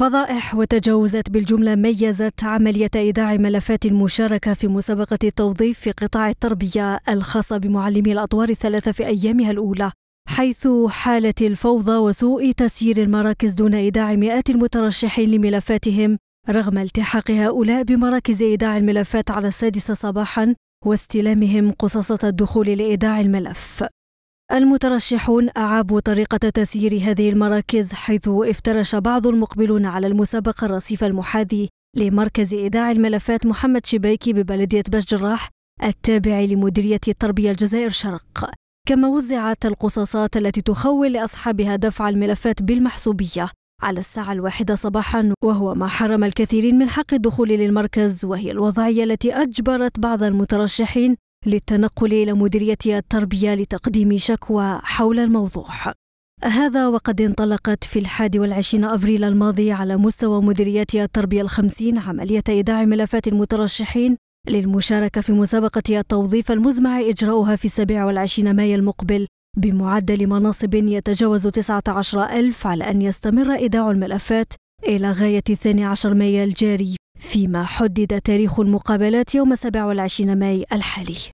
فضائح وتجاوزات بالجملة ميزت عملية إيداع ملفات المشاركة في مسابقة التوظيف في قطاع التربية الخاصة بمعلمي الأطوار الثلاثة في أيامها الأولى حيث حالت الفوضى وسوء تسيير المراكز دون إيداع مئات المترشحين لملفاتهم رغم التحاق هؤلاء بمراكز إيداع الملفات على السادسة صباحا واستلامهم قصاصة الدخول لإيداع الملف المترشحون أعابوا طريقة تسيير هذه المراكز حيث افترش بعض المقبلون على المسابقة الرصيف المحاذي لمركز إيداع الملفات محمد شبيكي ببلدية بشجراح التابع لمديرية التربية الجزائر شرق كما وزعت القصاصات التي تخول لأصحابها دفع الملفات بالمحسوبية على الساعة الواحدة صباحا وهو ما حرم الكثيرين من حق الدخول للمركز وهي الوضعية التي أجبرت بعض المترشحين للتنقل إلى مديرية التربية لتقديم شكوى حول الموضوع هذا وقد انطلقت في الحادي والعشرين أفريل الماضي على مستوى مديرية التربية الخمسين عملية إيداع ملفات المترشحين للمشاركة في مسابقة التوظيف المزمع إجراؤها في 27 مايو المقبل بمعدل مناصب يتجاوز 19 ألف على أن يستمر إيداع الملفات إلى غاية 12 مايو الجاري فيما حدد تاريخ المقابلات يوم 27 ماي الحالي